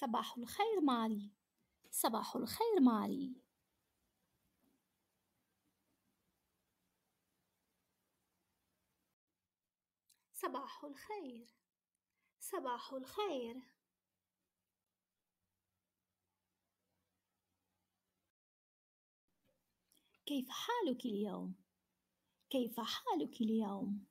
صباح الخير ماري صباح الخير ماري صباح الخير صباح الخير كيف حالك اليوم كيف حالك اليوم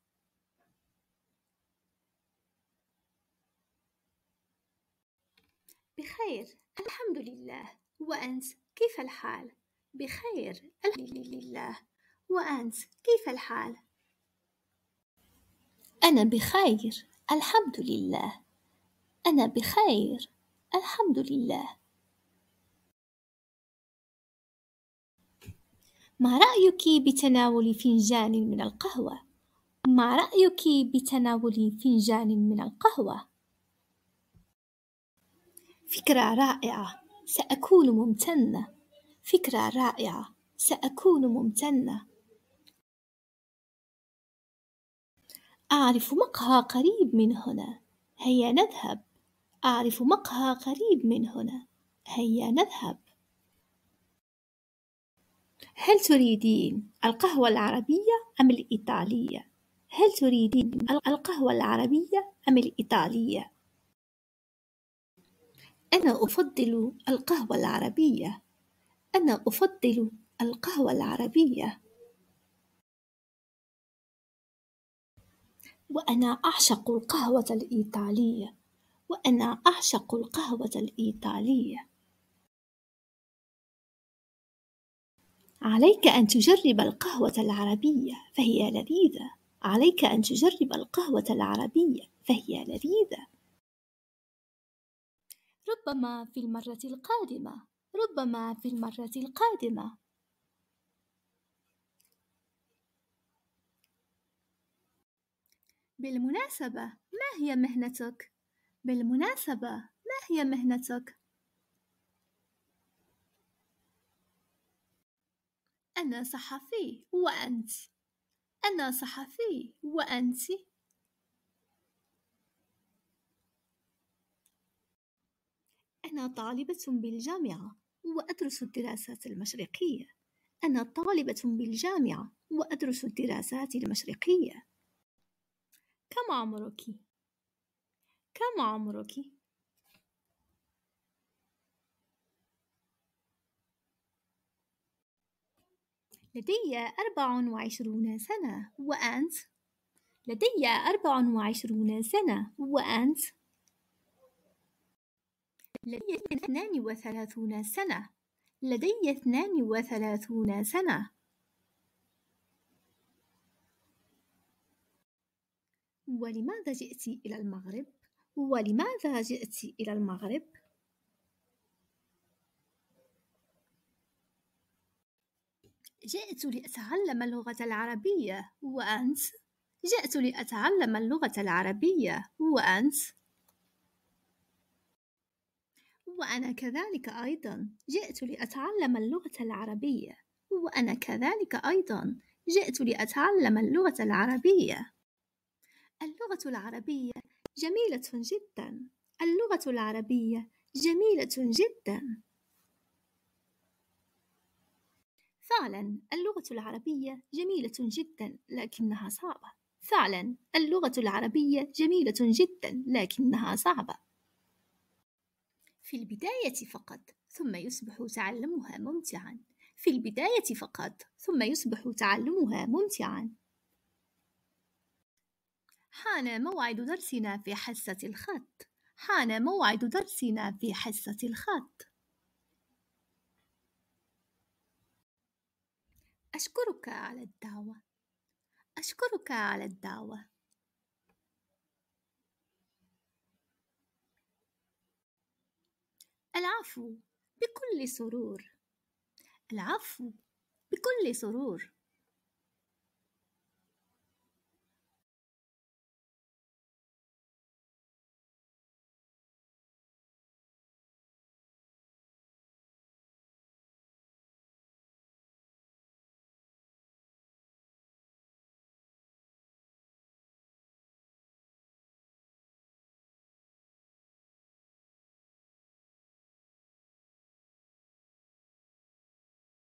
بخير الحمد لله وأنت كيف الحال؟ بخير الحمد لله وأنت كيف الحال؟ أنا بخير الحمد لله أنا بخير الحمد لله ما رأيك بتناول فنجان من القهوة؟ ما رأيك بتناول فنجان من القهوة؟ فكرة رائعة سأكون ممتنة فكرة رائعة سأكون ممتنة أعرف مقهى قريب من هنا هيا نذهب أعرف مقهى قريب من هنا هيا نذهب هل تريدين القهوة العربية أم الإيطالية؟ هل تريدين القهوة العربية أم الإيطالية؟ أنا أفضل القهوة العربية. أنا أفضل القهوة العربية. وأنا أعشق القهوة الإيطالية. وأنا أعشق القهوة الإيطالية. عليك أن تجرب القهوة العربية فهي لذيذة. عليك أن تجرب القهوة العربية فهي لذيذة. ربما في المرة القادمة ربما في المرة القادمة بالمناسبة ما هي مهنتك؟ بالمناسبة ما هي مهنتك؟ أنا صحفي وأنت أنا صحفي وأنت أنا طالبة بالجامعة وأدرس الدراسات المشرقية. أنا طالبة بالجامعة وأدرس الدراسات المشرقية. كم عمرك؟ كم عمرك؟ لدي أربع وعشرون سنة وأنت؟ لدي أربع وعشرون سنة وأنت؟ لدي اثنان وثلاثون سنة. لدي اثنان وثلاثون سنة. ولماذا جئت إلى المغرب؟ ولماذا جئت إلى المغرب؟ جئت لأتعلم اللغة العربية وأنت؟ جئت لأتعلم اللغة العربية وأنت؟ وأنا كذلك أيضا جئت لأتعلم اللغة العربية وأنا كذلك أيضا جئت لأتعلم اللغة العربية اللغة العربية جميلة جدا اللغة العربية جميلة جدا فعلا اللغة العربية جميلة جدا لكنها صعبة فعلا اللغة العربية جميلة جدا لكنها صعبة في البداية فقط ثم يصبح تعلمها ممتعا في البداية فقط ثم يصبح تعلمها ممتعا حان موعد درسنا في حصة الخط حان موعد درسنا في حصة الخط أشكرك على الدعوة أشكرك على الدعوة العفو بكل سرور العفو بكل سرور